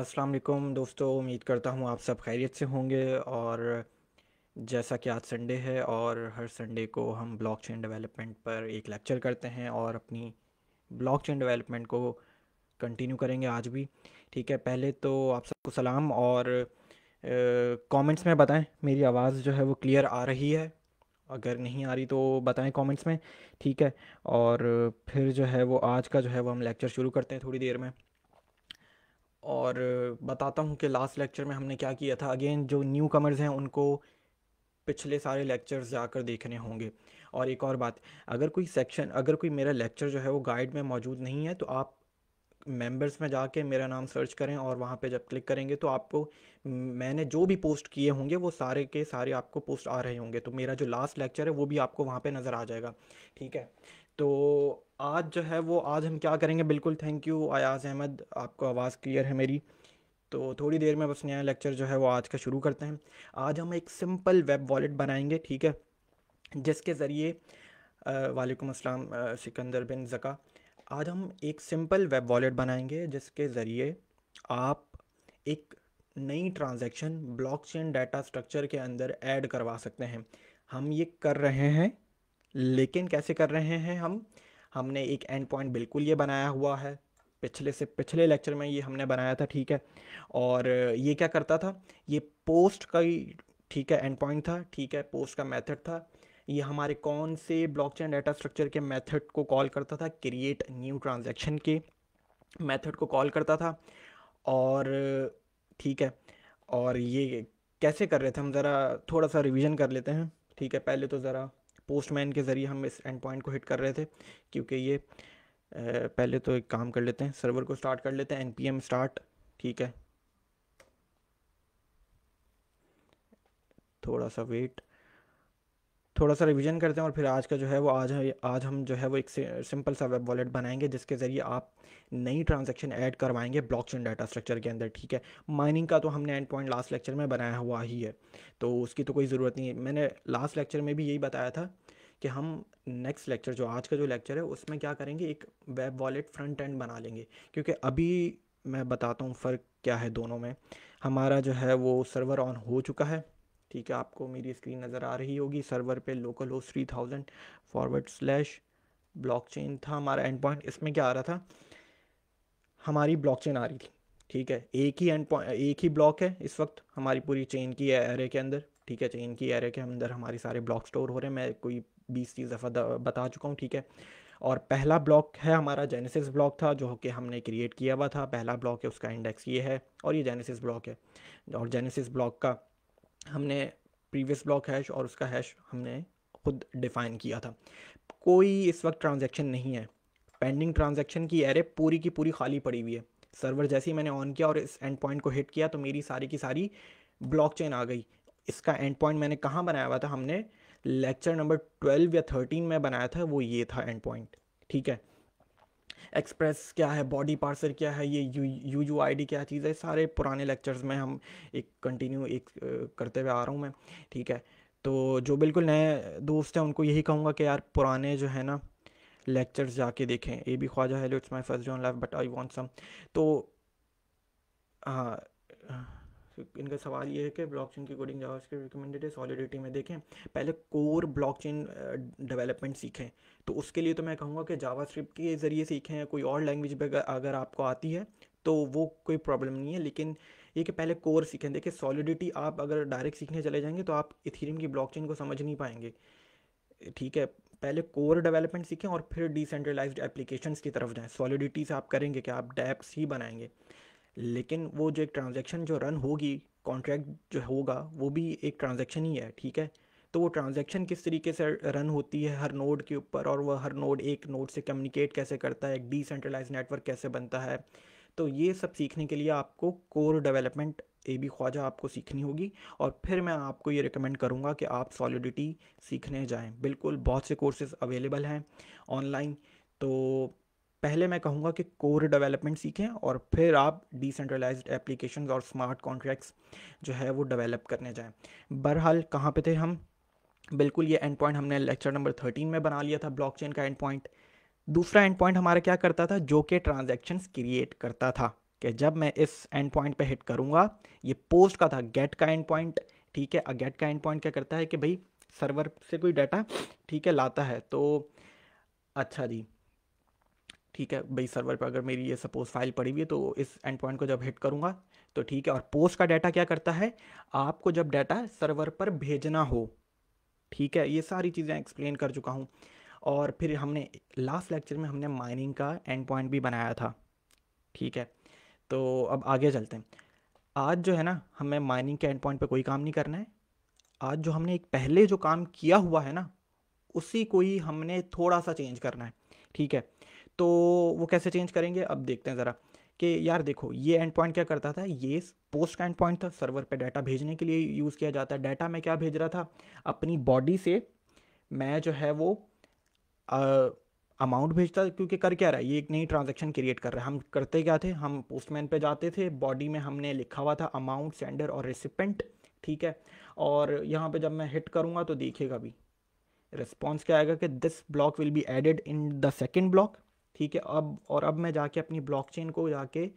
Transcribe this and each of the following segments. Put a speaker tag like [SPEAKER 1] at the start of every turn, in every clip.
[SPEAKER 1] अस्सलाम वालेकुम दोस्तों उम्मीद करता हूँ आप सब खैरियत से होंगे और जैसा कि आज संडे है और हर संडे को हम ब्लॉकचेन डेवलपमेंट पर एक लेक्चर करते हैं और अपनी ब्लॉकचेन डेवलपमेंट को कंटिन्यू करेंगे आज भी ठीक है पहले तो आप सबको सलाम और कमेंट्स में बताएं मेरी आवाज़ जो है वो क्लियर आ रही है अगर नहीं आ रही तो बताएं कमेंट्स में ठीक है और फिर जो है वो आज का जो है वो हम लेक्चर शुरू करते हैं थोड़ी देर में और बताता हूँ कि लास्ट लेक्चर में हमने क्या किया था अगेन जो न्यू कमर्स हैं उनको पिछले सारे लेक्चर्स जाकर देखने होंगे और एक और बात अगर कोई सेक्शन अगर कोई मेरा लेक्चर जो है वो गाइड में मौजूद नहीं है तो आप मेंबर्स में जाके मेरा नाम सर्च करें और वहाँ पे जब क्लिक करेंगे तो आपको मैंने जो भी पोस्ट किए होंगे वो सारे के सारे आपको पोस्ट आ रहे होंगे तो मेरा जो लास्ट लेक्चर है वो भी आपको वहाँ पे नज़र आ जाएगा ठीक है तो आज जो है वो आज हम क्या करेंगे बिल्कुल थैंक यू अयाज़ अहमद आपको आवाज़ क्लियर है मेरी तो थोड़ी देर में बस नया लेक्चर जो है वो आज का शुरू करते हैं आज हम एक सिंपल वेब वॉलेट बनाएंगे ठीक है जिसके ज़रिए वालेकुम अस्सलाम सिकंदर बिन ज़का आज हम एक सिंपल वेब वॉलेट बनाएंगे जिसके ज़रिए आप एक नई ट्रांजैक्शन ब्लॉकचेन डाटा स्ट्रक्चर के अंदर ऐड करवा सकते हैं हम ये कर रहे हैं लेकिन कैसे कर रहे हैं हम हमने एक एंड पॉइंट बिल्कुल ये बनाया हुआ है पिछले से पिछले लेक्चर में ये हमने बनाया था ठीक है और ये क्या करता था ये पोस्ट का ही ठीक है एंड पॉइंट था ठीक है पोस्ट का मेथड था ये हमारे कौन से ब्लॉकचेन डाटा स्ट्रक्चर के मेथड को कॉल करता था क्रिएट न्यू ट्रांजैक्शन के मेथड को कॉल करता था और ठीक है और ये कैसे कर रहे थे हम ज़रा थोड़ा सा रिवीजन कर लेते हैं ठीक है पहले तो ज़रा पोस्टमैन के ज़रिए हम इस एंड पॉइंट को हिट कर रहे थे क्योंकि ये पहले तो एक काम कर लेते हैं सर्वर को स्टार्ट कर लेते हैं एन पी एम स्टार्ट ठीक है थोड़ा सा वेट थोड़ा सा रिवीजन करते हैं और फिर आज का जो है वो आज आज हम जो है वो एक सिंपल सा वेब वॉलेट बनाएंगे जिसके ज़रिए आप नई ट्रांजैक्शन ऐड करवाएंगे ब्लॉकचेन डाटा स्ट्रक्चर के अंदर ठीक है माइनिंग का तो हमने एंड पॉइंट लास्ट लेक्चर में बनाया हुआ ही है तो उसकी तो कोई ज़रूरत नहीं है मैंने लास्ट लेक्चर में भी यही बताया था कि हम नेक्स्ट लेक्चर जो आज का जो लेक्चर है उसमें क्या करेंगे एक वेब वॉलेट फ्रंट एंड बना लेंगे क्योंकि अभी मैं बताता हूँ फ़र्क क्या है दोनों में हमारा जो है वो सर्वर ऑन हो चुका है ठीक है आपको मेरी स्क्रीन नज़र आ रही होगी सर्वर पे local host three thousand forward slash blockchain था हमारा एंड पॉइंट इसमें क्या आ रहा था हमारी ब्लॉकचेन आ रही थी ठीक है एक ही एंड पॉइंट एक ही ब्लॉक है इस वक्त हमारी पूरी चेन की एरे के अंदर ठीक है चेन की एरे के अंदर हमारे सारे ब्लॉक स्टोर हो रहे हैं मैं कोई बीस तीस दफ़ा बता चुका हूँ ठीक है और पहला ब्लॉक है हमारा जेनेसिस ब्लॉक था जो कि हमने क्रिएट किया हुआ था पहला ब्लॉक है उसका इंडेक्स ये है और ये जेनेसिस ब्लॉक है और जेनेसिस ब्लॉक का हमने प्रीवियस ब्लॉक हैश और उसका हैश हमने खुद डिफ़ाइन किया था कोई इस वक्त ट्रांजेक्शन नहीं है पेंडिंग ट्रांजेक्शन की एरे पूरी की पूरी खाली पड़ी हुई है सर्वर जैसे ही मैंने ऑन किया और इस एंड पॉइंट को हिट किया तो मेरी सारी की सारी ब्लॉकचेन आ गई इसका एंड पॉइंट मैंने कहाँ बनाया हुआ था हमने लेक्चर नंबर ट्वेल्व या थर्टीन में बनाया था वो ये था एंड पॉइंट ठीक है एक्सप्रेस क्या है बॉडी पार्सर क्या है ये U U U I D क्या चीज़ है सारे पुराने लेक्चर्स में हम एक कंटिन्यू एक करते हुए आ रहा हूँ मैं ठीक है तो जो बिल्कुल नए दोस्त हैं उनको यही कहूँगा कि यार पुराने जो है ना लेक्चर्स जाके देखें A B Khwaja hello it's my first जो life but I want some तो हाँ इनका सवाल ये है कि ब्लॉकचेन की कोडिंग जावास्क्रिप्ट रिकमेंडेड है सॉलिडिटी में देखें पहले कोर ब्लॉकचेन डेवलपमेंट सीखें तो उसके लिए तो मैं कहूँगा कि जावा स्क्रिप्ट के ज़रिए सीखें कोई और लैंग्वेज अगर आपको आती है तो वो कोई प्रॉब्लम नहीं है लेकिन ये कि पहले कोर सीखें देखिए सॉलिडिटी आप अगर डायरेक्ट सीखने चले जाएंगे तो आप इथीरियम की ब्लॉकचेन को समझ नहीं पाएंगे ठीक है पहले कोर डेवलपमेंट सीखें और फिर डिसेंट्रलाइज्ड एप्लीकेशंस की तरफ जाएं सॉलिडिटी से आप करेंगे कि आप डैप्स ही बनाएंगे लेकिन वो जो एक ट्रांजेक्शन जो रन होगी कॉन्ट्रैक्ट जो होगा वो भी एक ट्रांजेक्शन ही है ठीक है तो वो ट्रांजेक्शन किस तरीके से रन होती है हर नोड के ऊपर और वह हर नोड एक नोड से कम्युनिकेट कैसे करता है एक डिसेंट्रलाइज नेटवर्क कैसे बनता है तो ये सब सीखने के लिए आपको core development A B Khwaja आपको सीखनी होगी और फिर मैं आपको ये रिकमेंड करूँगा कि आप सॉलिडिटी सीखने जाएँ बिल्कुल बहुत से कोर्सेज़ अवेलेबल हैं ऑनलाइन तो पहले मैं कहूँगा कि कोर डेवलपमेंट सीखें और फिर आप डिसेंट्रलाइज एप्लीकेशन और स्मार्ट कॉन्ट्रैक्ट्स जो है वो डेवलप करने जाएं बहरहाल कहाँ पे थे हम बिल्कुल ये एंड पॉइंट हमने लेक्चर नंबर थर्टीन में बना लिया था ब्लॉकचेन का एंड पॉइंट दूसरा एंड पॉइंट हमारा क्या करता था जो कि ट्रांजेक्शन क्रिएट करता था कि जब मैं इस एंड पॉइंट पर हिट करूँगा ये पोस्ट का था गेट का एंड पॉइंट ठीक है गेट का एंड पॉइंट क्या करता है कि भाई सर्वर से कोई डाटा ठीक है लाता है तो अच्छा जी ठीक है भाई सर्वर पर अगर मेरी ये सपोज फाइल पड़ी हुई है तो इस एंड पॉइंट को जब हिट करूँगा तो ठीक है और पोस्ट का डाटा क्या करता है आपको जब डाटा सर्वर पर भेजना हो ठीक है ये सारी चीज़ें एक्सप्लेन कर चुका हूँ और फिर हमने लास्ट लेक्चर में हमने माइनिंग का एंड पॉइंट भी बनाया था ठीक है तो अब आगे चलते हैं आज जो है ना हमें माइनिंग के एंड पॉइंट पर कोई काम नहीं करना है आज जो हमने एक पहले जो काम किया हुआ है ना उसी को ही हमने थोड़ा सा चेंज करना है ठीक है तो वो कैसे चेंज करेंगे अब देखते हैं ज़रा कि यार देखो ये एंड पॉइंट क्या करता था ये पोस्ट का एंड पॉइंट था सर्वर पे डाटा भेजने के लिए यूज़ किया जाता है डाटा मैं क्या भेज रहा था अपनी बॉडी से मैं जो है वो अमाउंट भेजता क्योंकि कर क्या रहा है ये एक नई ट्रांजेक्शन क्रिएट कर रहा है हम करते क्या थे हम पोस्टमैन पे जाते थे बॉडी में हमने लिखा हुआ था अमाउंट सेंडर और रिसिपेंट ठीक है और यहाँ पे जब मैं हिट करूँगा तो देखिएगा भी रिस्पॉन्स क्या आएगा कि this block will be added in the second block ठीक है अब और अब मैं जाके अपनी ब्लॉकचेन को जाके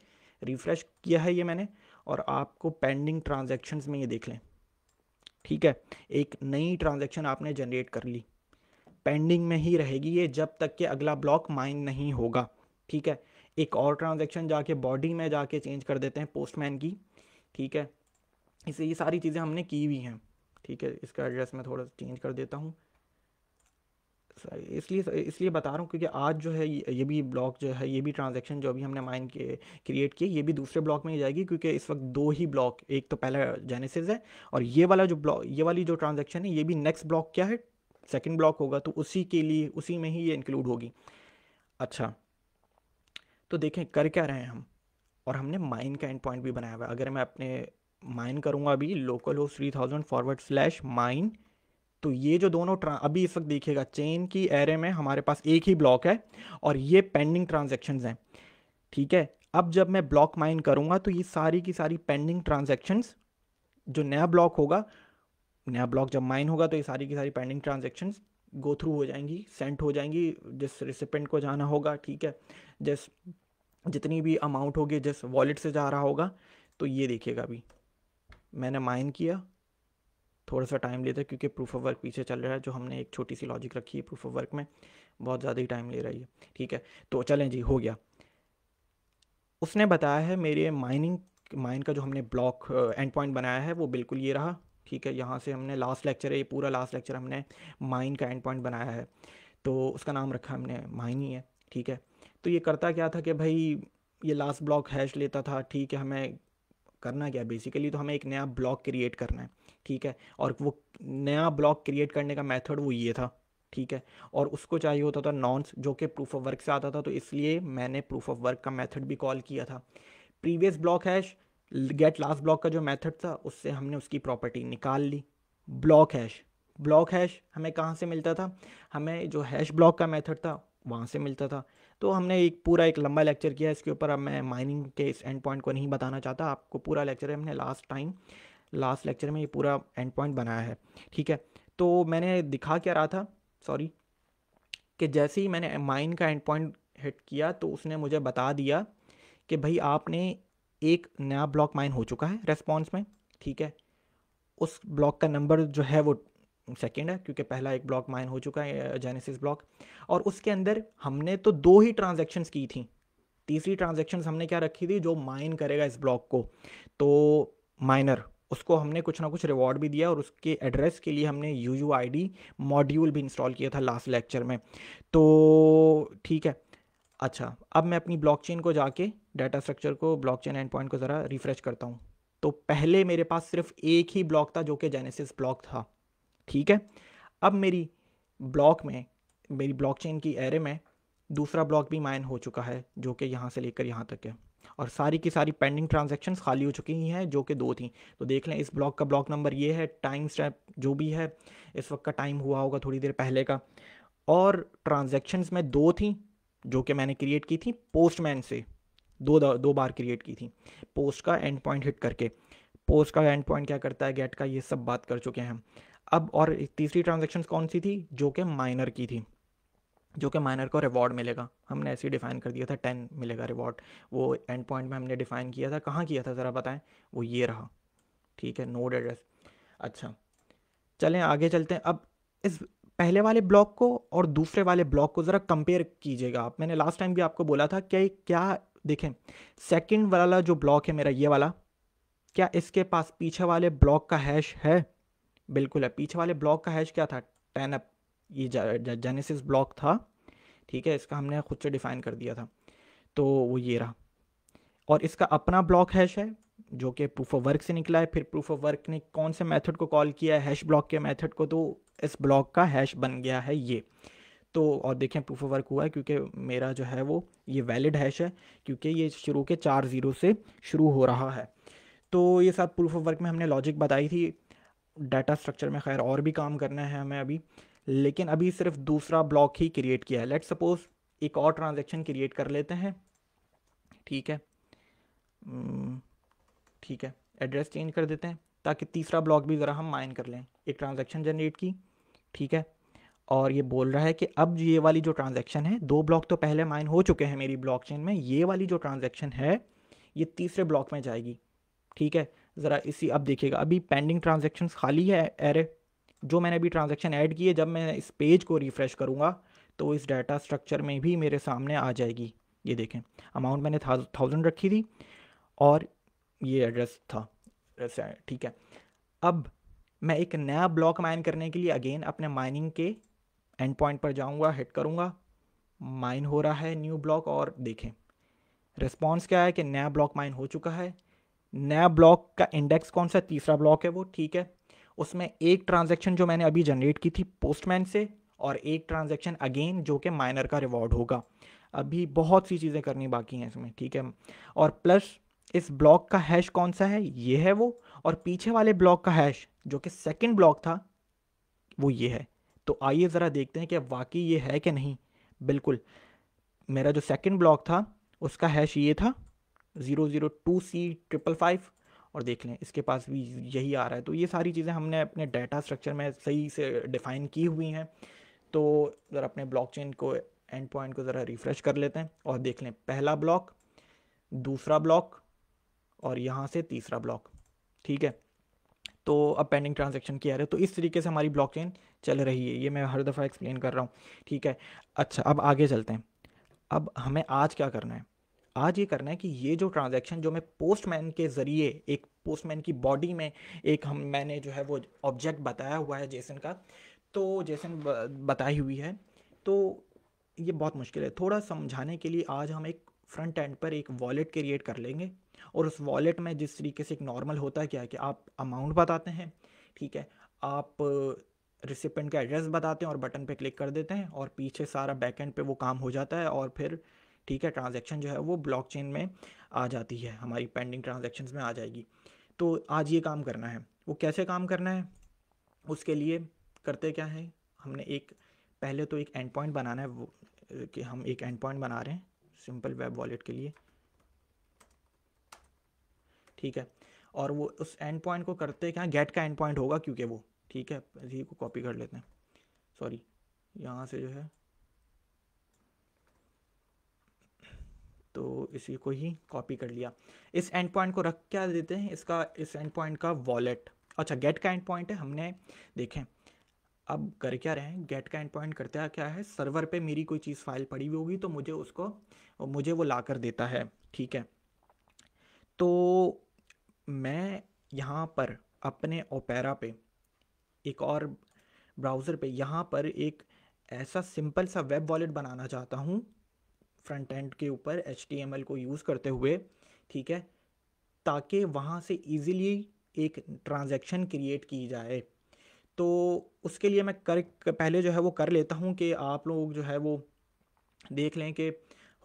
[SPEAKER 1] रिफ़्रेश किया है ये मैंने और आपको पेंडिंग ट्रांजेक्शन्स में ये देख लें ठीक है एक नई ट्रांजेक्शन आपने जनरेट कर ली पेंडिंग में ही रहेगी ये जब तक कि अगला ब्लॉक माइन नहीं होगा ठीक है एक और ट्रांजेक्शन जाके बॉडी में जाके चेंज कर देते हैं पोस्टमैन की ठीक है इसे ये सारी चीज़ें हमने की हुई हैं ठीक है इसका एड्रेस मैं थोड़ा चेंज कर देता हूँ इसलिए इसलिए बता रहा हूँ क्योंकि आज जो है ये भी ब्लॉक जो है ये भी ट्रांजेक्शन जो अभी हमने माइन के क्रिएट की ये भी दूसरे ब्लॉक में ही जाएगी क्योंकि इस वक्त दो ही ब्लॉक एक तो पहला जेनेसिस है और ये वाला जो ब्लॉक ये वाली जो ट्रांजेक्शन है ये भी नेक्स्ट ब्लॉक क्या है सेकेंड ब्लॉक होगा तो उसी के लिए उसी में ही ये इंक्लूड होगी अच्छा तो देखें कर क्या रहे हैं हम और हमने माइन का एंड पॉइंट भी बनाया हुआ है अगर मैं अपने माइन करूँगा अभी localhost three thousand forward slash mine तो ये जो दोनों अभी इस वक्त देखिएगा चेन की एरे में हमारे पास एक ही ब्लॉक है और ये पेंडिंग ट्रांजेक्शन हैं ठीक है अब जब मैं ब्लॉक माइन करूंगा तो ये सारी की सारी पेंडिंग ट्रांजेक्शन जो नया ब्लॉक होगा नया ब्लॉक जब माइन होगा तो ये सारी की सारी पेंडिंग ट्रांजेक्शन गो थ्रू हो जाएंगी सेंट हो जाएंगी जिस रिसिपेंट को जाना होगा ठीक है जिस जितनी भी अमाउंट होगी जिस वॉलेट से जा रहा होगा तो ये देखिएगा अभी मैंने माइन किया थोड़ा सा टाइम लेता है क्योंकि प्रूफ ऑफ वर्क पीछे चल रहा है जो हमने एक छोटी सी लॉजिक रखी है प्रूफ ऑफ वर्क में बहुत ज़्यादा ही टाइम ले रही है ठीक है तो चलें जी हो गया उसने बताया है मेरे माइनिंग माइन का जो हमने ब्लॉक एंड पॉइंट बनाया है वो बिल्कुल ये रहा ठीक है यहाँ से हमने लास्ट लेक्चर है ये पूरा लास्ट लेक्चर हमने माइन का एंड पॉइंट बनाया है तो उसका नाम रखा हमने माइन ही है ठीक है तो ये करता क्या था कि भाई ये लास्ट ब्लॉक हैश लेता था ठीक है हमें करना क्या बेसिकली तो हमें एक नया ब्लॉक क्रिएट करना है ठीक है और वो नया ब्लॉक क्रिएट करने का मेथड वो ये था ठीक है और उसको चाहिए होता था नॉन्स जो कि प्रूफ ऑफ वर्क से आता था तो इसलिए मैंने प्रूफ ऑफ वर्क का मेथड भी कॉल किया था previous block hash get last block का जो मेथड था उससे हमने उसकी प्रॉपर्टी निकाल ली ब्लॉक हैश ब्लॉक हैश हमें कहाँ से मिलता था हमें जो हैश ब्लॉक का मेथड था वहाँ से मिलता था तो हमने एक पूरा एक लंबा लेक्चर किया इसके ऊपर अब मैं माइनिंग के इस एंड पॉइंट को नहीं बताना चाहता आपको पूरा लेक्चर हमने लास्ट टाइम लास्ट लेक्चर में ये पूरा एंड पॉइंट बनाया है ठीक है तो मैंने दिखा क्या रहा था सॉरी कि जैसे ही मैंने माइन का एंड पॉइंट हिट किया तो उसने मुझे बता दिया कि भाई आपने एक नया ब्लॉक माइन हो चुका है रेस्पॉन्स में ठीक है उस ब्लॉक का नंबर जो है वो सेकेंड है क्योंकि पहला एक ब्लॉक माइन हो चुका है जेनेसिस ब्लॉक और उसके अंदर हमने तो दो ही ट्रांजेक्शन्स की थी तीसरी ट्रांजेक्शन हमने क्या रखी थी जो माइन करेगा इस ब्लॉक को तो माइनर उसको हमने कुछ ना कुछ रिवॉर्ड भी दिया और उसके एड्रेस के लिए हमने U U I D module भी इंस्टॉल किया था लास्ट लेक्चर में तो ठीक है अच्छा अब मैं अपनी ब्लॉकचेन को जाके डाटा स्ट्रक्चर को ब्लॉकचेन एंड पॉइंट को ज़रा रिफ़्रेश करता हूँ तो पहले मेरे पास सिर्फ एक ही ब्लॉक था जो कि जेनेसिस ब्लॉक था ठीक है अब मेरी ब्लॉक में मेरी ब्लॉकचेन की एरे में दूसरा ब्लॉक भी माइन हो चुका है जो कि यहाँ से लेकर यहाँ तक है और सारी की सारी पेंडिंग ट्रांजेक्शन खाली हो चुकी हैं जो कि दो थी तो देख लें इस ब्लॉक का ब्लॉक नंबर ये है टाइम स्टैप जो भी है इस वक्त का टाइम हुआ होगा थोड़ी देर पहले का और ट्रांजेक्शन्स में दो थी जो कि मैंने क्रिएट की थी पोस्टमैन से दो दो बार क्रिएट की थी पोस्ट का एंड पॉइंट हिट करके पोस्ट का एंड पॉइंट क्या करता है गेट का ये सब बात कर चुके हैं अब और तीसरी ट्रांजेक्शन कौन सी थी जो कि माइनर की थी जो कि माइनर को रिवॉर्ड मिलेगा हमने ऐसे ही डिफ़ाइन कर दिया था टेन मिलेगा रिवॉर्ड वो एंड पॉइंट में हमने डिफ़ाइन किया था कहाँ किया था ज़रा बताएं वो ये रहा ठीक है नोड एड्रेस अच्छा चलें आगे चलते हैं अब इस पहले वाले ब्लॉक को और दूसरे वाले ब्लॉक को ज़रा कंपेयर कीजिएगा आप मैंने लास्ट टाइम भी आपको बोला था कि क्या देखें सेकेंड वाला जो ब्लॉक है मेरा ये वाला क्या इसके पास पीछे वाले ब्लॉक का हैश है बिल्कुल है पीछे वाले ब्लॉक का हैश क्या था टेन अप ये जेनेसिस ब्लॉक था ठीक है इसका हमने खुद से डिफ़ाइन कर दिया था तो वो ये रहा और इसका अपना ब्लॉक हैश है जो कि प्रूफ ऑफ वर्क से निकला है फिर प्रूफ ऑफ वर्क ने कौन से मेथड को कॉल किया है हैश ब्लॉक के मेथड को तो इस ब्लॉक का हैश बन गया है ये तो और देखें प्रूफ ऑफ वर्क हुआ है क्योंकि मेरा जो है वो ये वैलिड हैश है क्योंकि ये शुरू के चार ज़ीरो से शुरू हो रहा है तो ये सब प्रूफ ऑफ वर्क में हमने लॉजिक बताई थी डाटा स्ट्रक्चर में खैर और भी काम करना है हमें अभी लेकिन अभी सिर्फ दूसरा ब्लॉक ही क्रिएट किया है लेट सपोज एक और ट्रांजेक्शन क्रिएट कर लेते हैं ठीक है hmm, ठीक है एड्रेस चेंज कर देते हैं ताकि तीसरा ब्लॉक भी ज़रा हम माइन कर लें एक ट्रांजेक्शन जनरेट की ठीक है और ये बोल रहा है कि अब ये वाली जो ट्रांजेक्शन है दो ब्लॉक तो पहले माइन हो चुके हैं मेरी चेन में ये वाली जो ट्रांजेक्शन है ये तीसरे ब्लॉक में जाएगी ठीक है ज़रा इसी अब देखिएगा अभी पेंडिंग ट्रांजेक्शन खाली है एरे जो मैंने अभी ट्रांजेक्शन ऐड किए जब मैं इस पेज को रिफ़्रेश करूँगा तो इस डाटा स्ट्रक्चर में भी मेरे सामने आ जाएगी ये देखें अमाउंट मैंने थाउजेंड रखी थी और ये एड्रेस था ठीक है अब मैं एक नया ब्लॉक माइन करने के लिए अगेन अपने माइनिंग के एंड पॉइंट पर जाऊंगा हिट करूंगा माइन हो रहा है न्यू ब्लॉक और देखें रिस्पॉन्स क्या है कि नया ब्लॉक माइन हो चुका है नया ब्लॉक का इंडेक्स कौन सा तीसरा ब्लॉक है वो ठीक है उसमें एक ट्रांजेक्शन जो मैंने अभी जनरेट की थी पोस्टमैन से और एक ट्रांजेक्शन अगेन जो कि माइनर का रिवॉर्ड होगा अभी बहुत सी चीज़ें करनी बाकी हैं इसमें ठीक है और प्लस इस ब्लॉक का हैश कौन सा है ये है वो और पीछे वाले ब्लॉक का हैश जो कि सेकंड ब्लॉक था वो ये है तो आइए ज़रा देखते हैं कि वाकई ये है कि नहीं बिल्कुल मेरा जो सेकंड ब्लॉक था उसका हैश ये था zero zero two C triple five और देख लें इसके पास भी यही आ रहा है तो ये सारी चीज़ें हमने अपने डाटा स्ट्रक्चर में सही से डिफ़ाइन की हुई हैं तो ज़रा अपने ब्लॉकचेन को एंड पॉइंट को ज़रा रिफ़्रेश कर लेते हैं और देख लें पहला ब्लॉक दूसरा ब्लॉक और यहाँ से तीसरा ब्लॉक ठीक है तो अब पेंडिंग ट्रांजेक्शन किया रहे है तो इस तरीके से हमारी ब्लॉकचेन चल रही है ये मैं हर दफ़ा एक्सप्लेन कर रहा हूँ ठीक है अच्छा अब आगे चलते हैं अब हमें आज क्या करना है आज ये करना है कि ये जो ट्रांजैक्शन जो मैं पोस्टमैन के ज़रिए एक पोस्टमैन की बॉडी में एक हम मैंने जो है वो ऑब्जेक्ट बताया हुआ है जेसन का तो जेसन बताई हुई है तो ये बहुत मुश्किल है थोड़ा समझाने के लिए आज हम एक फ्रंट एंड पर एक वॉलेट क्रिएट कर लेंगे और उस वॉलेट में जिस तरीके से एक नॉर्मल होता है क्या है कि आप अमाउंट बताते हैं ठीक है आप रिसिपेंट का एड्रेस बताते हैं और बटन पे क्लिक कर देते हैं और पीछे सारा बैकएंड पे वो काम हो जाता है और फिर ठीक है ट्रांजेक्शन जो है वो चेन में आ जाती है हमारी पेंडिंग ट्रांजेक्शन में आ जाएगी तो आज ये काम करना है वो कैसे काम करना है उसके लिए करते क्या है हमने एक पहले तो एक एंड पॉइंट बनाना है कि हम एक एंड पॉइंट बना रहे हैं सिंपल वेब वॉलेट के लिए ठीक है और वो उस एंड पॉइंट को करते क्या गेट का एंड पॉइंट होगा क्योंकि वो ठीक है इसी को कॉपी कर लेते हैं सॉरी यहाँ से जो है तो इसी को ही कॉपी कर लिया इस एंड पॉइंट को रख क्या देते हैं इसका इस एंड पॉइंट का वॉलेट अच्छा गेट का एंड पॉइंट है हमने देखें अब कर क्या रहे हैं गेट का एंड पॉइंट हैं क्या है सर्वर पे मेरी कोई चीज़ फाइल पड़ी हुई होगी तो मुझे उसको मुझे वो ला कर देता है ठीक है तो मैं यहाँ पर अपने ओपेरा पे एक और ब्राउज़र पे यहाँ पर एक ऐसा सिंपल सा वेब वॉलेट बनाना चाहता हूँ फ्रंट एंड के ऊपर एच को यूज़ करते हुए ठीक है ताकि वहाँ से ईज़िली एक ट्रांजैक्शन क्रिएट की जाए तो उसके लिए मैं कर पहले जो है वो कर लेता हूँ कि आप लोग जो है वो देख लें कि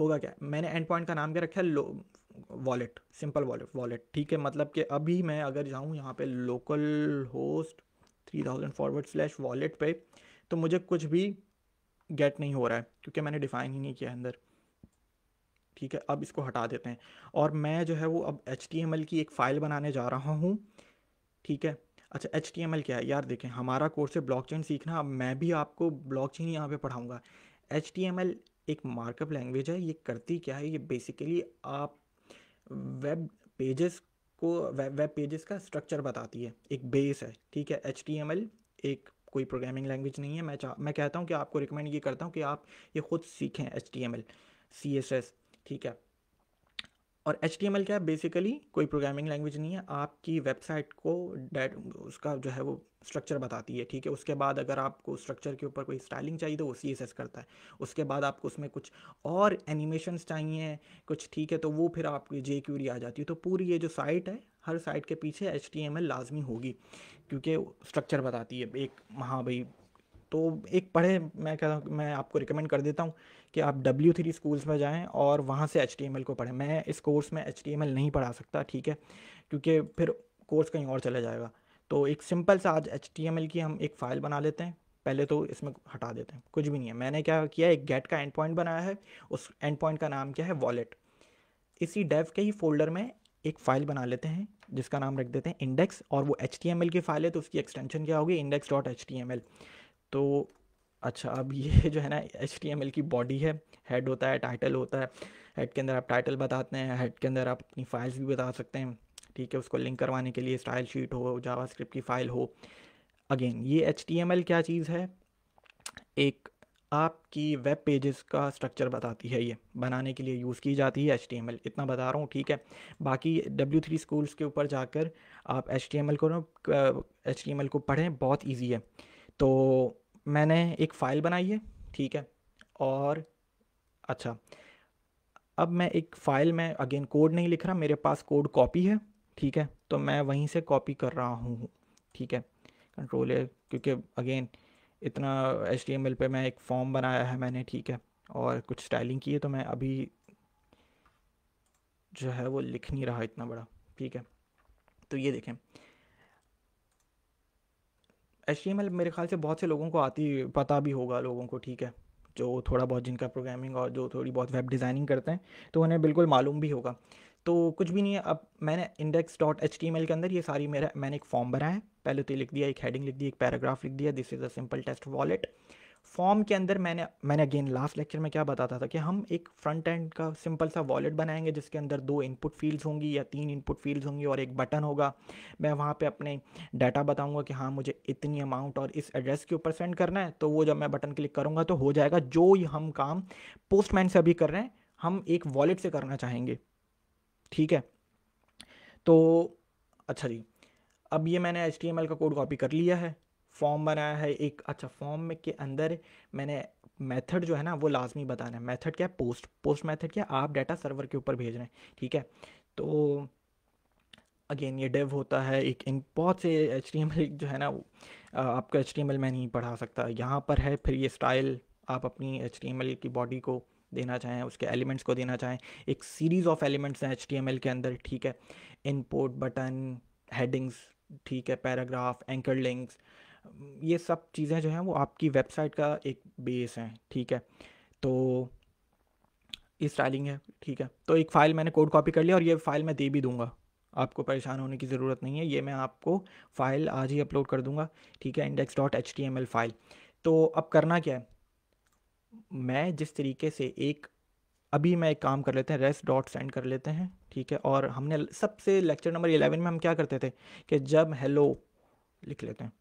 [SPEAKER 1] होगा क्या मैंने एंड पॉइंट का नाम क्या रखा है वॉलेट सिंपल वॉलेट वॉलेट ठीक है मतलब कि अभी मैं अगर जाऊँ यहाँ पे local host three thousand forward slash wallet पे तो मुझे कुछ भी गेट नहीं हो रहा है क्योंकि मैंने डिफ़ाइन ही नहीं किया अंदर ठीक है अब इसको हटा देते हैं और मैं जो है वो अब एच की एक फ़ाइल बनाने जा रहा हूँ ठीक है अच्छा एच क्या है यार देखें हमारा कोर्स है ब्लॉकचेन सीखना अब मैं भी आपको ब्लॉकचेन यहाँ पे पढ़ाऊँगा एच एक मार्कअप लैंग्वेज है ये करती क्या है ये बेसिकली आप वेब पेजेस को वेब वेब पेजेस का स्ट्रक्चर बताती है एक बेस है ठीक है एच एक कोई प्रोग्रामिंग लैंग्वेज नहीं है मैं चाह मैं कहता हूँ कि आपको रिकमेंड ये करता हूँ कि आप ये खुद सीखें H T M L C S S ठीक है और एच क्या है बेसिकली कोई प्रोग्रामिंग लैंग्वेज नहीं है आपकी वेबसाइट को डेट उसका जो है वो स्ट्रक्चर बताती है ठीक है उसके बाद अगर आपको स्ट्रक्चर के ऊपर कोई स्टाइलिंग चाहिए तो वो सी करता है उसके बाद आपको उसमें कुछ और एनिमेशंस चाहिए कुछ ठीक है तो वो फिर आपकी जे क्यूरी आ जाती है तो पूरी ये जो साइट है हर साइट के पीछे एच लाजमी होगी क्योंकि स्ट्रक्चर बताती है एक महा भाई तो एक पढ़े मैं कह मैं आपको रिकमेंड कर देता हूँ कि आप डब्ल्यू थ्री स्कूल्स में जाएँ और वहाँ से एच को पढ़ें मैं इस कोर्स में एच नहीं पढ़ा सकता ठीक है क्योंकि फिर कोर्स कहीं और चला जाएगा तो एक सिंपल सा आज एच की हम एक फ़ाइल बना लेते हैं पहले तो इसमें हटा देते हैं कुछ भी नहीं है मैंने क्या किया एक गेट का एंड पॉइंट बनाया है उस एंड पॉइंट का नाम क्या है वॉलेट इसी डेव के ही फोल्डर में एक फ़ाइल बना लेते हैं जिसका नाम रख देते हैं इंडेक्स और वो एच की फ़ाइल है तो उसकी एक्सटेंशन क्या होगी index dot H T M L तो अच्छा अब ये जो है ना एच की बॉडी है हेड होता है टाइटल होता है हेड के अंदर आप टाइटल बताते हैं हेड के अंदर आप अपनी फाइल्स भी बता सकते हैं ठीक है उसको लिंक करवाने के लिए स्टाइल शीट हो जावा की फ़ाइल हो अगेन ये एच क्या चीज़ है एक आपकी वेब पेजेस का स्ट्रक्चर बताती है ये बनाने के लिए यूज़ की जाती है एच इतना बता रहा हूँ ठीक है बाकी डब्ल्यू थ्री स्कूल्स के ऊपर जाकर आप एच को ना एच को पढ़ें बहुत ईजी है तो मैंने एक फ़ाइल बनाई है ठीक है और अच्छा अब मैं एक फ़ाइल में अगेन कोड नहीं लिख रहा मेरे पास कोड कॉपी है ठीक है तो मैं वहीं से कॉपी कर रहा हूँ ठीक है कंट्रोल है क्योंकि अगेन इतना एच टी पर मैं एक फॉर्म बनाया है मैंने ठीक है और कुछ स्टाइलिंग की है तो मैं अभी जो है वो लिख नहीं रहा इतना बड़ा ठीक है तो ये देखें एल मेरे ख्याल से बहुत से लोगों को आती पता भी होगा लोगों को ठीक है जो थोड़ा बहुत जिनका प्रोग्रामिंग और जो थोड़ी बहुत वेब डिज़ाइनिंग करते हैं तो उन्हें बिल्कुल मालूम भी होगा तो कुछ भी नहीं है अब मैंने index dot H T M L के अंदर ये सारी मेरा मैंने एक फॉर्म बनाया है पहले तो लिख दिया एक हेडिंग लिख दी एक पैराग्राफ लिख दिया this is a simple test wallet form के अंदर मैंने मैंने अगेन लास्ट लेक्चर में क्या बताता था कि हम एक फ्रंट एंड का सिंपल सा वॉलेट बनाएंगे जिसके अंदर दो इनपुट फील्ड्स होंगी या तीन इनपुट फील्ड्स होंगी और एक बटन होगा मैं वहाँ पे अपने डाटा बताऊँगा कि हाँ मुझे इतनी अमाउंट और इस एड्रेस के ऊपर सेंड करना है तो वो जब मैं बटन क्लिक करूँगा तो हो जाएगा जो हम काम पोस्टमैन से अभी कर रहे हैं हम एक वॉलेट से करना चाहेंगे ठीक है तो अच्छा जी अब ये मैंने एच का कोड कॉपी कर लिया है फॉर्म बनाया है एक अच्छा फॉर्म में के अंदर मैंने मेथड जो है ना वो लाजमी बताना है मेथड क्या है पोस्ट पोस्ट मेथड क्या आप डाटा सर्वर के ऊपर भेज रहे हैं ठीक है तो अगेन ये डेव होता है एक इन बहुत से एच जो है ना आपको एच मैं नहीं पढ़ा सकता यहाँ पर है फिर ये स्टाइल आप अपनी एच की बॉडी को देना चाहें उसके एलिमेंट्स को देना चाहें एक सीरीज़ ऑफ एलिमेंट्स हैं एच के अंदर ठीक है इनपुट बटन हेडिंग्स ठीक है पैराग्राफ एंकर लिंक्स ये सब चीज़ें जो हैं वो आपकी वेबसाइट का एक बेस हैं ठीक है तो ये स्टाइलिंग है ठीक है तो एक फ़ाइल मैंने कोड कॉपी कर लिया और ये फ़ाइल मैं दे भी दूंगा आपको परेशान होने की ज़रूरत नहीं है ये मैं आपको फ़ाइल आज ही अपलोड कर दूंगा ठीक है index dot H T M L file तो अब करना क्या है मैं जिस तरीके से एक अभी मैं एक काम कर लेते हैं रेस्ट डॉट सेंड कर लेते हैं ठीक है और हमने सबसे लेक्चर नंबर इलेवन में हम क्या करते थे कि जब हेलो लिख लेते हैं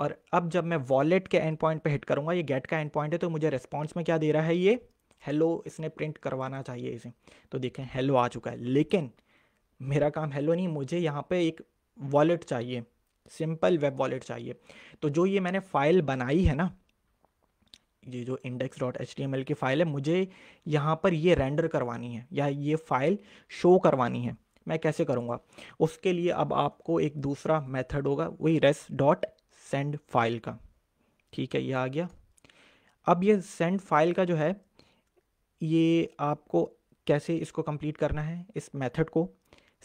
[SPEAKER 1] और अब जब मैं वॉलेट के एंड पॉइंट पे हिट करूँगा ये गेट का एंड पॉइंट है तो मुझे रिस्पॉन्स में क्या दे रहा है ये हेलो इसने प्रिंट करवाना चाहिए इसे तो देखें हेलो आ चुका है लेकिन मेरा काम हेलो नहीं मुझे यहाँ पे एक वॉलेट चाहिए सिंपल वेब वॉलेट चाहिए तो जो ये मैंने फ़ाइल बनाई है ना ये जो index dot H M L की फ़ाइल है मुझे यहाँ पर ये रेंडर करवानी है या ये फ़ाइल शो करवानी है मैं कैसे करूँगा उसके लिए अब आपको एक दूसरा मेथड होगा वही रेस डॉट सेंड फाइल का ठीक है ये आ गया अब ये सेंड फाइल का जो है ये आपको कैसे इसको कंप्लीट करना है इस मेथड को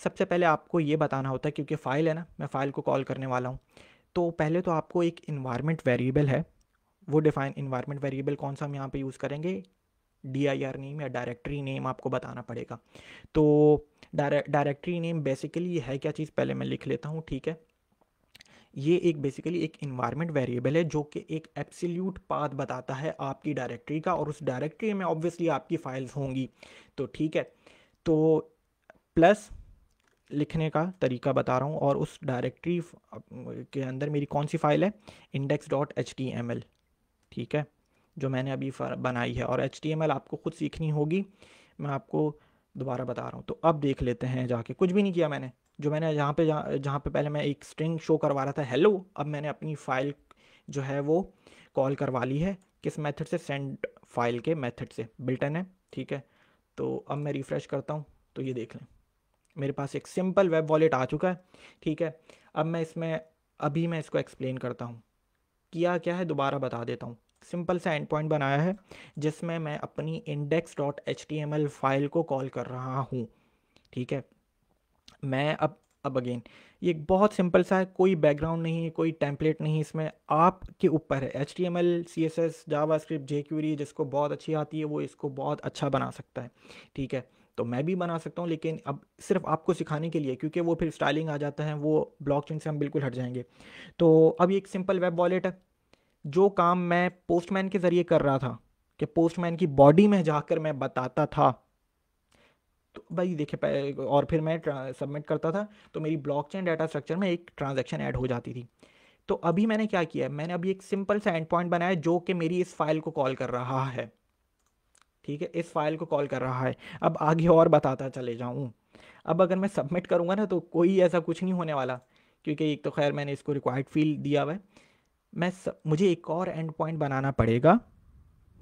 [SPEAKER 1] सबसे पहले आपको ये बताना होता है क्योंकि फ़ाइल है ना मैं फ़ाइल को कॉल करने वाला हूँ तो पहले तो आपको एक इन्वायरमेंट वेरिएबल है वो डिफाइन इन्वायरमेंट वेरिएबल कौन सा हम यहाँ पे यूज़ करेंगे डी आई आर नेम या डायरेक्टरी नेम आपको बताना पड़ेगा तो डायरेक्टरी नेम बेसिकली है क्या चीज़ पहले मैं लिख लेता हूँ ठीक है ये एक बेसिकली एक इन्वायरमेंट वेरिएबल है जो कि एक एप्सिल्यूट पाथ बताता है आपकी डायरेक्टरी का और उस डायरेक्टरी में ऑब्वियसली आपकी फाइल्स होंगी तो ठीक है तो प्लस लिखने का तरीका बता रहा हूँ और उस डायरेक्टरी के अंदर मेरी कौन सी फाइल है index dot H T M L ठीक है जो मैंने अभी बनाई है और एच टी एम एल आपको खुद सीखनी होगी मैं आपको दोबारा बता रहा हूँ तो अब देख लेते हैं जाके कुछ भी नहीं किया मैंने जो मैंने जहाँ पे जहाँ पे पहले मैं एक स्ट्रिंग शो करवा रहा था हेलो अब मैंने अपनी फ़ाइल जो है वो कॉल करवा ली है किस मेथड से सेंड फाइल के मेथड से बिल्टन है ठीक है तो अब मैं रिफ़्रेश करता हूँ तो ये देख लें मेरे पास एक सिंपल वेब वॉलेट आ चुका है ठीक है अब मैं इसमें अभी मैं इसको एक्सप्लेन करता हूँ किया क्या है दोबारा बता देता हूँ सिंपल सा एंड पॉइंट बनाया है जिसमें मैं अपनी index dot H T M L file को कॉल कर रहा हूँ ठीक है मैं अब अब अगेन ये बहुत सिंपल सा है कोई बैकग्राउंड नहीं है कोई टेम्पलेट नहीं इसमें आपके ऊपर है H T M L C S S JavaScript jQuery जिसको बहुत अच्छी आती है वो इसको बहुत अच्छा बना सकता है ठीक है तो मैं भी बना सकता हूँ लेकिन अब सिर्फ आपको सिखाने के लिए क्योंकि वो फिर स्टाइलिंग आ जाता है वो ब्लॉक से हम बिल्कुल हट जाएंगे तो अब ये एक सिंपल वेब वॉलेट है जो काम मैं पोस्टमैन के ज़रिए कर रहा था कि पोस्टमैन की बॉडी में जाकर मैं बताता था तो भाई देखिए और फिर मैं सबमिट करता था तो मेरी ब्लॉकचेन डाटा स्ट्रक्चर में एक ट्रांजेक्शन ऐड हो जाती थी तो अभी मैंने क्या किया मैंने अभी एक सिंपल सा एंड पॉइंट बनाया जो कि मेरी इस फाइल को कॉल कर रहा है ठीक है इस फाइल को कॉल कर रहा है अब आगे और बताता चले जाऊँ अब अगर मैं सबमिट करूँगा ना तो कोई ऐसा कुछ नहीं होने वाला क्योंकि एक तो खैर मैंने इसको रिक्वायर्ड फील दिया हुआ है मैं सब, मुझे एक और एंड पॉइंट बनाना पड़ेगा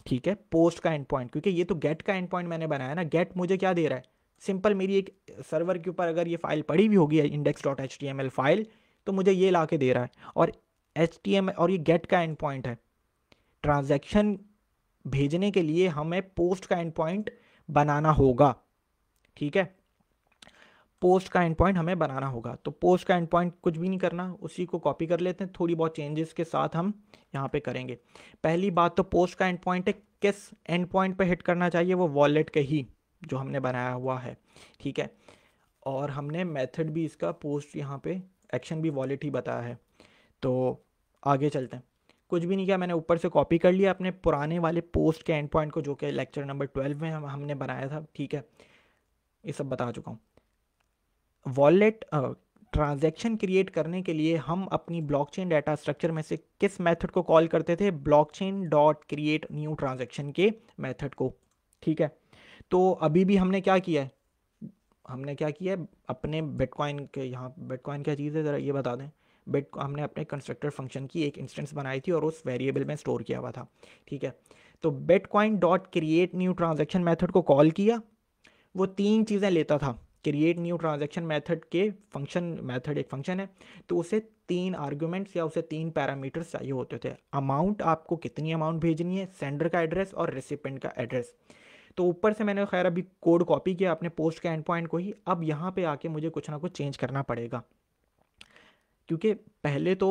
[SPEAKER 1] ठीक है पोस्ट का एंड पॉइंट क्योंकि ये तो गेट का एंड पॉइंट मैंने बनाया ना गेट मुझे क्या दे रहा है सिंपल मेरी एक सर्वर के ऊपर अगर ये फाइल पड़ी भी होगी index dot H T M L file तो मुझे ये ला के दे रहा है और एच टी एम और ये गेट का एंड पॉइंट है ट्रांजेक्शन भेजने के लिए हमें पोस्ट का एंड पॉइंट बनाना होगा ठीक है पोस्ट का एंड पॉइंट हमें बनाना होगा तो पोस्ट का एंड पॉइंट कुछ भी नहीं करना उसी को कॉपी कर लेते हैं थोड़ी बहुत चेंजेस के साथ हम यहाँ पे करेंगे पहली बात तो पोस्ट का एंड पॉइंट है किस एंड पॉइंट पे हिट करना चाहिए वो वॉलेट के ही जो हमने बनाया हुआ है ठीक है और हमने मेथड भी इसका पोस्ट यहाँ पे एक्शन भी वॉलेट ही बताया है तो आगे चलते हैं कुछ भी नहीं किया मैंने ऊपर से कॉपी कर लिया अपने पुराने वाले पोस्ट के एंड पॉइंट को जो कि लेक्चर नंबर ट्वेल्व में हम हमने बनाया था ठीक है ये सब बता चुका हूँ वॉलेट ट्रांजेक्शन क्रिएट करने के लिए हम अपनी ब्लॉकचेन डाटा स्ट्रक्चर में से किस मेथड को कॉल करते थे blockchain dot create new transaction के मेथड को ठीक है तो अभी भी हमने क्या किया है हमने क्या किया है अपने बिटकॉइन के यहाँ बिटकॉइन क्या चीज़ है ज़रा ये बता दें बिट हमने अपने कंस्ट्रक्टर फंक्शन की एक इंस्टेंस बनाई थी और उस वेरिएबल में स्टोर किया हुआ था ठीक है तो bitcoin dot create new transaction method को कॉल किया वो तीन चीज़ें लेता था क्रिएट न्यू ट्रांजेक्शन मैथड के फंक्शन मैथड एक फंक्शन है तो उसे तीन आर्ग्यूमेंट्स या उसे तीन पैरामीटर्स चाहिए होते थे अमाउंट आपको कितनी अमाउंट भेजनी है सेंडर का एड्रेस और रिसिपेंट का एड्रेस तो ऊपर से मैंने खैर अभी कोड कॉपी किया अपने पोस्ट के एंड पॉइंट को ही अब यहाँ पे आके मुझे कुछ ना कुछ चेंज करना पड़ेगा क्योंकि पहले तो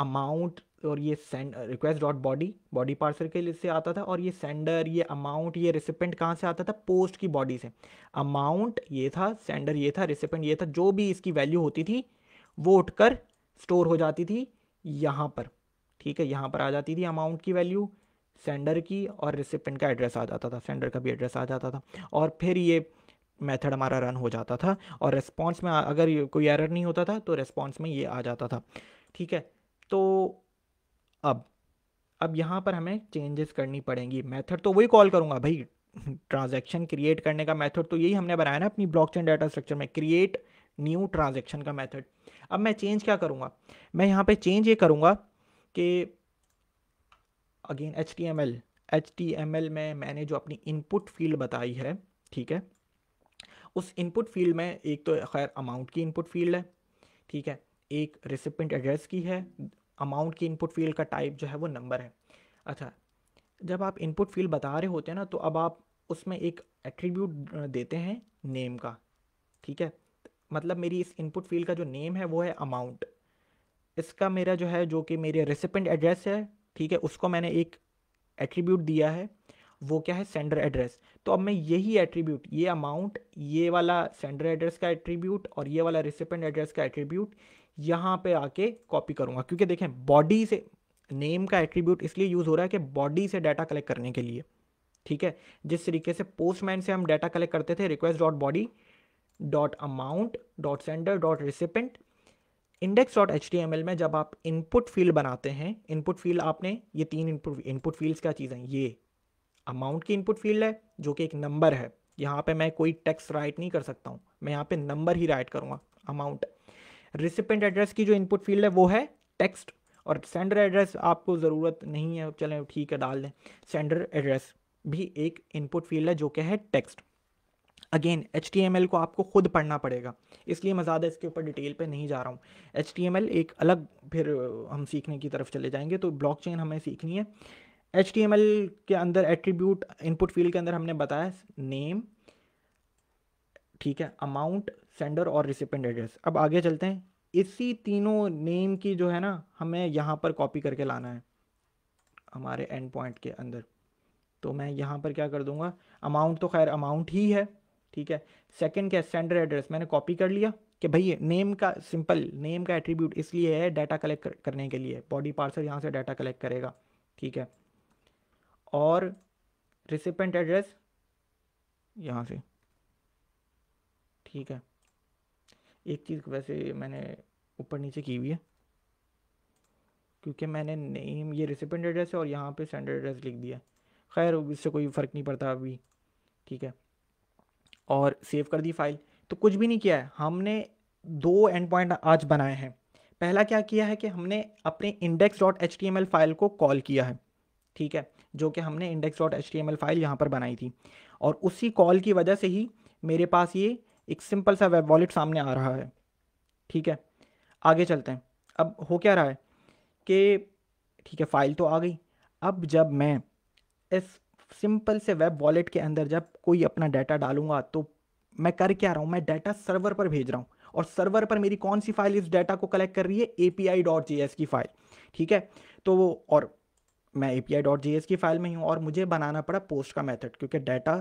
[SPEAKER 1] अमाउंट और ये send request dot body body parser के लिए से आता था और ये सेंडर ये अमाउंट ये रिसिपेंट कहाँ से आता था पोस्ट की बॉडी से अमाउंट ये था सेंडर ये था रिसिपेंट ये था जो भी इसकी वैल्यू होती थी वो उठकर स्टोर हो जाती थी यहाँ पर ठीक है यहाँ पर आ जाती थी अमाउंट की वैल्यू सेंडर की और रिसिपेंट का एड्रेस आ जाता था सेंडर का भी एड्रेस आ जाता था और फिर ये मेथड हमारा रन हो जाता था और रिस्पॉन्स में अगर कोई एरर नहीं होता था तो रिस्पॉन्स में ये आ जाता था ठीक है तो अब अब यहाँ पर हमें चेंजेस करनी पड़ेंगी मेथड तो वही कॉल करूँगा भाई ट्रांजेक्शन क्रिएट करने का मेथड तो यही हमने बनाया ना अपनी ब्लॉकचेन डाटा स्ट्रक्चर में क्रिएट न्यू ट्रांजेक्शन का मेथड अब मैं चेंज क्या करूँगा मैं यहाँ पे चेंज ये करूँगा कि again H T M L H T M L में मैंने जो अपनी इनपुट फील्ड बताई है ठीक है उस इनपुट फील्ड में एक तो खैर अमाउंट की इनपुट फील्ड है ठीक है एक रिसिपेंट एड्रेस की है अमाउंट की इनपुट फील्ड का टाइप जो है वो नंबर है अच्छा जब आप इनपुट फील्ड बता रहे होते हैं ना तो अब आप उसमें एक एट्रीब्यूट देते हैं नेम का ठीक है मतलब मेरी इस इनपुट फील्ड का जो नेम है वो है अमाउंट इसका मेरा जो है जो कि मेरे रेसिपेंट एड्रेस है ठीक है उसको मैंने एक एट्रीब्यूट दिया है वो क्या है सेंडर एड्रेस तो अब मैं यही एट्रीब्यूट ये अमाउंट ये वाला सेंडर एड्रेस का एट्रीब्यूट और ये वाला रिसिपेंट एड्रेस का एट्रीब्यूट यहाँ पे आके कॉपी करूँगा क्योंकि देखें बॉडी से नेम का एट्रीब्यूट इसलिए यूज़ हो रहा है कि बॉडी से डाटा कलेक्ट करने के लिए ठीक है जिस तरीके से पोस्टमैन से हम डाटा कलेक्ट करते थे request dot body dot amount dot sender dot recipient index dot H में जब आप इनपुट फील्ड बनाते हैं इनपुट फील्ड आपने ये तीन इनपुट इनपुट फील्ड्स क्या चीज़ हैं ये अमाउंट की इनपुट फील्ड है जो कि एक नंबर है यहाँ पे मैं कोई टैक्स राइट नहीं कर सकता हूँ मैं यहाँ पे नंबर ही राइट करूँगा अमाउंट रिसिपेंट एड्रेस की जो इनपुट फील्ड है वो है टेक्स्ट और सेंडर एड्रेस आपको ज़रूरत नहीं है चलें ठीक है डाल दें सेंडर एड्रेस भी एक इनपुट फील्ड है जो कि है टेक्स्ट अगेन एच को आपको खुद पढ़ना पड़ेगा इसलिए मैं ज़्यादा इसके ऊपर डिटेल पे नहीं जा रहा हूँ एच एक अलग फिर हम सीखने की तरफ चले जाएंगे तो ब्लॉकचेन हमें सीखनी है एच के अंदर एट्रीब्यूट इनपुट फील्ड के अंदर हमने बताया नेम ठीक है अमाउंट सेंडर और रिसिपेंट एड्रेस अब आगे चलते हैं इसी तीनों नेम की जो है ना हमें यहाँ पर कॉपी करके लाना है हमारे एंड पॉइंट के अंदर तो मैं यहाँ पर क्या कर दूंगा अमाउंट तो खैर अमाउंट ही है ठीक है सेकंड क्या सेंडर एड्रेस मैंने कॉपी कर लिया कि भाई नेम का सिंपल नेम का एट्रीब्यूट इसलिए है डाटा कलेक्ट कर, करने के लिए बॉडी पार्सल यहाँ से डाटा कलेक्ट करेगा ठीक है और रिसिपेंट एड्रेस यहाँ से ठीक है एक चीज़ वैसे मैंने ऊपर नीचे की हुई है क्योंकि मैंने नेम ये रिसिपेंट एड्रेस है और यहाँ पे सेंडर एड्रेस लिख दिया खैर इससे कोई फ़र्क नहीं पड़ता अभी ठीक है और सेव कर दी फाइल तो कुछ भी नहीं किया है हमने दो एंड पॉइंट आज बनाए हैं पहला क्या किया है कि हमने अपने index dot H T M L file को कॉल किया है ठीक है जो कि हमने index dot H T M L file यहाँ पर बनाई थी और उसी कॉल की वजह से ही मेरे पास ये एक सिंपल सा वेब वॉलेट सामने आ रहा है ठीक है आगे चलते हैं अब हो क्या रहा है कि ठीक है फाइल तो आ गई अब जब मैं इस सिंपल से वेब वॉलेट के अंदर जब कोई अपना डाटा डालूंगा तो मैं कर क्या रहा हूँ मैं डाटा सर्वर पर भेज रहा हूँ और सर्वर पर मेरी कौन सी फाइल इस डाटा को कलेक्ट कर रही है A P I dot J S की फाइल ठीक है तो वो और मैं A P I dot J S की फाइल में हूँ और मुझे बनाना पड़ा पोस्ट का मेथड क्योंकि डाटा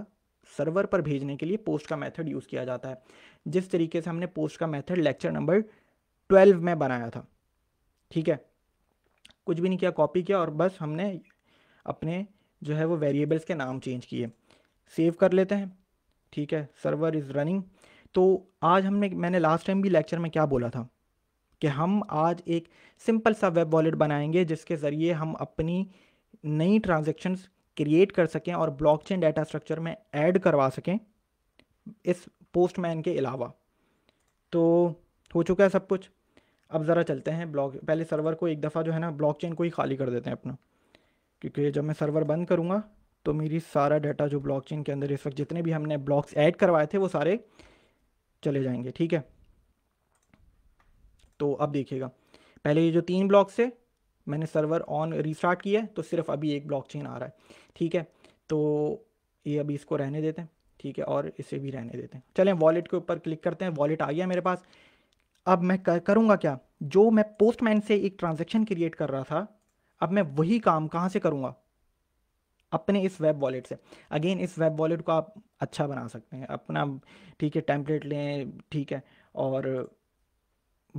[SPEAKER 1] सर्वर पर भेजने के लिए पोस्ट का मेथड यूज़ किया जाता है जिस तरीके से हमने पोस्ट का मेथड लेक्चर नंबर ट्वेल्व में बनाया था ठीक है कुछ भी नहीं किया कॉपी किया और बस हमने अपने जो है वो वेरिएबल्स के नाम चेंज किए सेव कर लेते हैं ठीक है सर्वर इज़ रनिंग तो आज हमने मैंने लास्ट टाइम भी लेक्चर में क्या बोला था कि हम आज एक सिंपल सा वेब वॉलेट बनाएंगे जिसके ज़रिए हम अपनी नई ट्रांजेक्शन्स क्रिएट कर सकें और ब्लॉकचेन डाटा स्ट्रक्चर में ऐड करवा सकें इस पोस्टमैन के अलावा तो हो चुका है सब कुछ अब ज़रा चलते हैं ब्लॉक पहले सर्वर को एक दफ़ा जो है ना ब्लॉकचेन को ही खाली कर देते हैं अपना क्योंकि जब मैं सर्वर बंद करूँगा तो मेरी सारा डाटा जो ब्लॉकचेन के अंदर इस वक्त जितने भी हमने ब्लॉक्स ऐड करवाए थे वो सारे चले जाएंगे ठीक है तो अब देखिएगा पहले ये जो तीन ब्लॉक्स थे मैंने सर्वर ऑन रिस्टार्ट किया है तो सिर्फ अभी एक ब्लॉकचेन आ रहा है ठीक है तो ये अभी इसको रहने देते हैं ठीक है और इसे भी रहने देते हैं चलें वॉलेट के ऊपर क्लिक करते हैं वॉलेट आ गया मेरे पास अब मैं करूँगा क्या जो मैं पोस्टमैन से एक ट्रांजेक्शन क्रिएट कर रहा था अब मैं वही काम कहाँ से करूँगा अपने इस वेब वॉलेट से अगेन इस वेब वॉलेट को आप अच्छा बना सकते हैं अपना ठीक है टेम्पलेट लें ठीक है और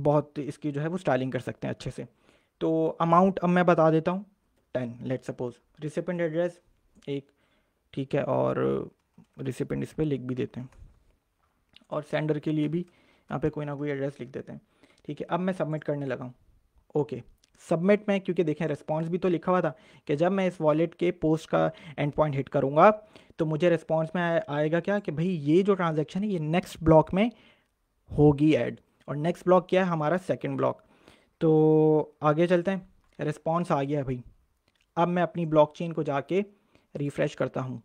[SPEAKER 1] बहुत इसकी जो है वो स्टाइलिंग कर सकते हैं अच्छे से तो अमाउंट अब मैं बता देता हूँ ten let suppose recipient address एक ठीक है और रिसिपेंट इस पर लिख भी देते हैं और सेंडर के लिए भी यहाँ पे कोई ना कोई एड्रेस लिख देते हैं ठीक है अब मैं सबमिट करने लगा हूँ ओके सबमिट में क्योंकि देखें रिस्पॉन्स भी तो लिखा हुआ था कि जब मैं इस वॉलेट के पोस्ट का एंड पॉइंट हिट करूँगा तो मुझे रिस्पॉन्स में आएगा क्या कि भाई ये जो ट्रांजेक्शन है ये नेक्स्ट ब्लॉक में होगी ऐड और नेक्स्ट ब्लॉक क्या है हमारा सेकेंड ब्लॉक तो आगे चलते हैं रिस्पॉन्स आ गया भाई अब मैं अपनी ब्लॉक चेन को जाके रिफ़्रेश करता हूँ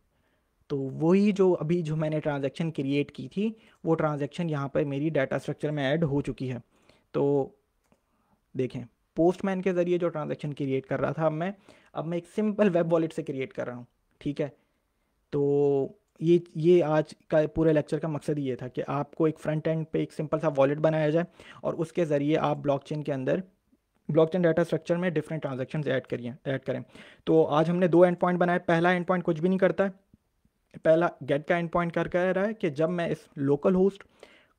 [SPEAKER 1] तो वही जो अभी जो मैंने ट्रांजेक्शन क्रिएट की थी वो ट्रांजेक्शन यहाँ पर मेरी डाटा स्ट्रक्चर में ऐड हो चुकी है तो देखें पोस्टमैन के ज़रिए जो ट्रांजेक्शन क्रिएट कर रहा था अब मैं अब मैं एक सिंपल वेब वॉलेट से क्रिएट कर रहा हूँ ठीक है तो ये ये आज का पूरे लेक्चर का मकसद ये था कि आपको एक फ्रंट एंड पे एक सिंपल सा वॉलेट बनाया जाए और उसके ज़रिए आप ब्लॉकचेन के अंदर ब्लॉकचेन डाटा स्ट्रक्चर में डिफरेंट ट्रांजेक्शन ऐड करिए ऐड करें तो आज हमने दो एंड पॉइंट बनाए पहला एंड पॉइंट कुछ भी नहीं करता है पहला गेट का एंड पॉइंट कर कह रहा है कि जब मैं इस local host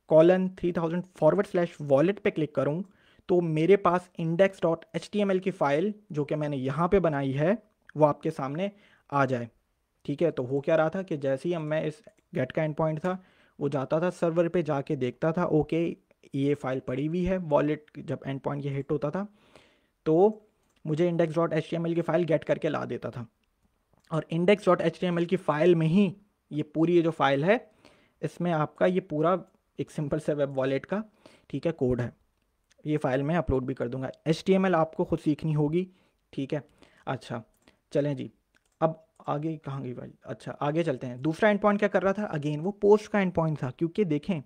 [SPEAKER 1] colon three thousand forward slash wallet पर क्लिक करूँ तो मेरे पास index dot H T M L की फ़ाइल जो कि मैंने यहाँ पे बनाई है वो आपके सामने आ जाए ठीक है तो हो क्या रहा था कि जैसे ही हम मैं इस गेट का एंड पॉइंट था वो जाता था सर्वर पे जाके देखता था ओके ये फाइल पड़ी हुई है वॉलेट जब एंड पॉइंट ये हिट होता था तो मुझे index dot H T M L की फ़ाइल गेट करके ला देता था और index dot H T M L की फ़ाइल में ही ये पूरी ये जो फाइल है इसमें आपका ये पूरा एक सिंपल से वेब वॉलेट का ठीक है कोड है ये फ़ाइल मैं अपलोड भी कर दूंगा एच आपको खुद सीखनी होगी ठीक है अच्छा चलें जी अब आगे कहाँ गई भाई अच्छा आगे चलते हैं दूसरा एंड पॉइंट क्या कर रहा था अगेन वो पोस्ट का एंड पॉइंट था क्योंकि देखें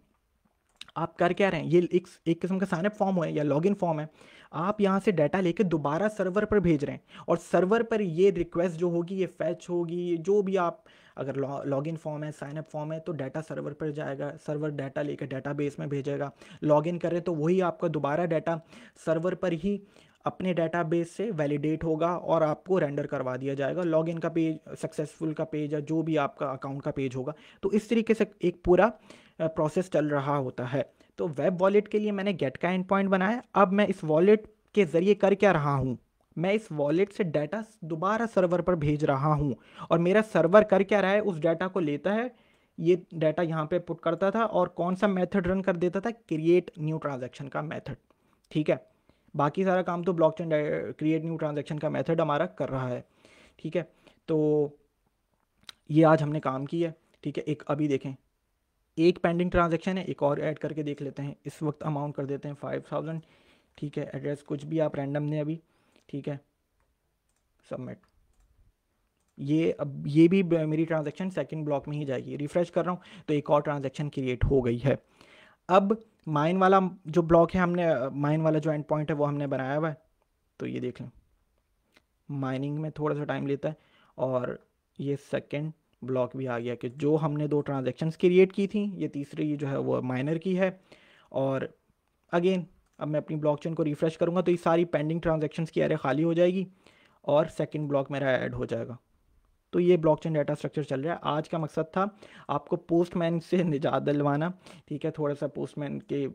[SPEAKER 1] आप कर क्या रहे हैं ये एक एक किस्म का साइनअप फॉर्म है या लॉगिन फॉर्म है आप यहाँ से डाटा लेके दोबारा सर्वर पर भेज रहे हैं और सर्वर पर ये रिक्वेस्ट जो होगी ये फैच होगी जो भी आप अगर लॉग इन फॉर्म है साइनअप फॉर्म है तो डाटा सर्वर पर जाएगा सर्वर डाटा लेकर डाटा बेस में भेजेगा लॉग इन करें तो वही आपका दोबारा डाटा सर्वर पर ही अपने बेस से वैलिडेट होगा और आपको रेंडर करवा दिया जाएगा इन का पेज सक्सेसफुल का पेज या जो भी आपका अकाउंट का पेज होगा तो इस तरीके से एक पूरा प्रोसेस चल रहा होता है तो वेब वॉलेट के लिए मैंने गेट का एंड पॉइंट बनाया अब मैं इस वॉलेट के ज़रिए कर क्या रहा हूँ मैं इस वॉलेट से डाटा दोबारा सर्वर पर भेज रहा हूँ और मेरा सर्वर कर क्या रहा है उस डाटा को लेता है ये डाटा यहाँ पे पुट करता था और कौन सा मेथड रन कर देता था क्रिएट न्यू ट्रांजेक्शन का मेथड ठीक है बाकी सारा काम तो ब्लॉकचेन क्रिएट न्यू ट्रांजेक्शन का मेथड हमारा कर रहा है ठीक है तो ये आज हमने काम किया ठीक है एक अभी देखें एक पेंडिंग ट्रांजेक्शन है एक और ऐड करके देख लेते हैं इस वक्त अमाउंट कर देते हैं फाइव थाउजेंड ठीक है एड्रेस कुछ भी आप रैंडम ने अभी ठीक है सबमिट ये अब ये भी मेरी ट्रांजेक्शन सेकेंड ब्लॉक में ही जाएगी रिफ्रेश कर रहा हूँ तो एक और ट्रांजेक्शन क्रिएट हो गई है अब माइन वाला जो ब्लॉक है हमने माइन वाला जो एंड पॉइंट है वो हमने बनाया हुआ है तो ये देख लें माइनिंग में थोड़ा सा टाइम लेता है और ये सेकेंड ब्लॉक भी आ गया कि जो हमने दो ट्रांजेक्शन क्रिएट की थी ये तीसरी जो है वो माइनर की है और अगेन अब मैं अपनी ब्लॉक को रिफ़्रेश करूँगा तो ये सारी पेंडिंग ट्रांजेक्शन की एरे खाली हो जाएगी और सेकेंड ब्लॉक मेरा ऐड हो जाएगा तो ये ब्लॉकचेन डाटा स्ट्रक्चर चल रहा है आज का मकसद था आपको पोस्टमैन से निजात दिलवाना ठीक है थोड़ा सा पोस्टमैन के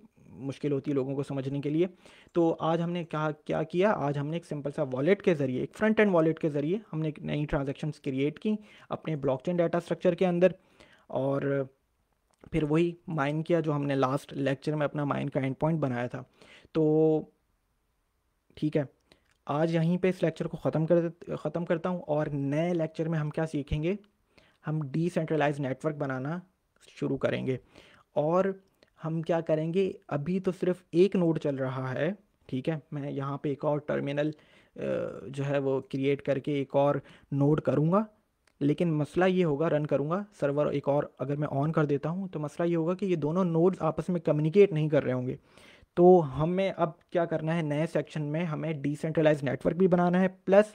[SPEAKER 1] मुश्किल होती है लोगों को समझने के लिए तो आज हमने क्या क्या किया आज हमने एक सिंपल सा वॉलेट के ज़रिए एक फ्रंट एंड वॉलेट के ज़रिए हमने एक नई ट्रांजेक्शन्स क्रिएट की अपने ब्लॉकचेन डाटा स्ट्रक्चर के अंदर और फिर वही माइन किया जो हमने लास्ट लेक्चर में अपना माइन का एंड पॉइंट बनाया था तो ठीक है आज यहीं पे इस लेक्चर को ख़त्म कर ख़त्म करता हूँ और नए लेक्चर में हम क्या सीखेंगे हम डिसेंट्रलाइज नेटवर्क बनाना शुरू करेंगे और हम क्या करेंगे अभी तो सिर्फ एक नोड चल रहा है ठीक है मैं यहाँ पे एक और टर्मिनल जो है वो क्रिएट करके एक और नोड करूँगा लेकिन मसला ये होगा रन करूँगा सर्वर एक और अगर मैं ऑन कर देता हूँ तो मसला ये होगा कि ये दोनों नोड्स आपस में कम्युनिकेट नहीं कर रहे होंगे तो हमें अब क्या करना है नए सेक्शन में हमें डिसेंट्रलाइज नेटवर्क भी बनाना है plus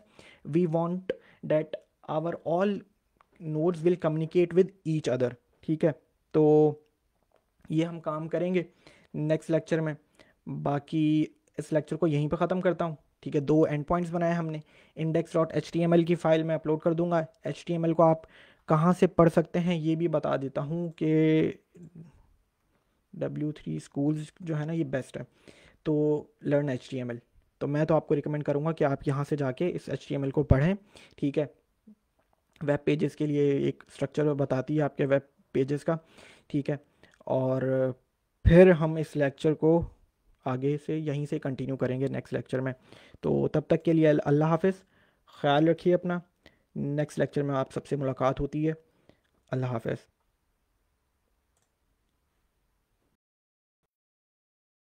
[SPEAKER 1] we want that our all nodes will communicate with each other ठीक है तो ये हम काम करेंगे नेक्स्ट लेक्चर में बाकी इस लेक्चर को यहीं पर ख़त्म करता हूँ ठीक है दो एंड पॉइंट्स बनाए हमने index dot H T M L की फ़ाइल मैं अपलोड कर दूंगा एच टी एम एल को आप कहाँ से पढ़ सकते हैं ये भी बता देता हूँ कि डब्ल्यू थ्री स्कूल्स जो है ना ये बेस्ट है तो learn H T M L तो मैं तो आपको रिकमेंड करूँगा कि आप यहाँ से जाके इस एच टी एम एल को पढ़ें ठीक है वेब पेजेस के लिए एक स्ट्रक्चर बताती है आपके वेब पेजेस का ठीक है और फिर हम इस लेक्चर को आगे से यहीं से कंटिन्यू करेंगे नेक्स्ट लेक्चर में तो तब तक के लिए अल्लाह हाफिज़ ख्याल रखिए अपना नेक्स्ट लेक्चर में आप सबसे मुलाकात होती है अल्लाह हाफिज़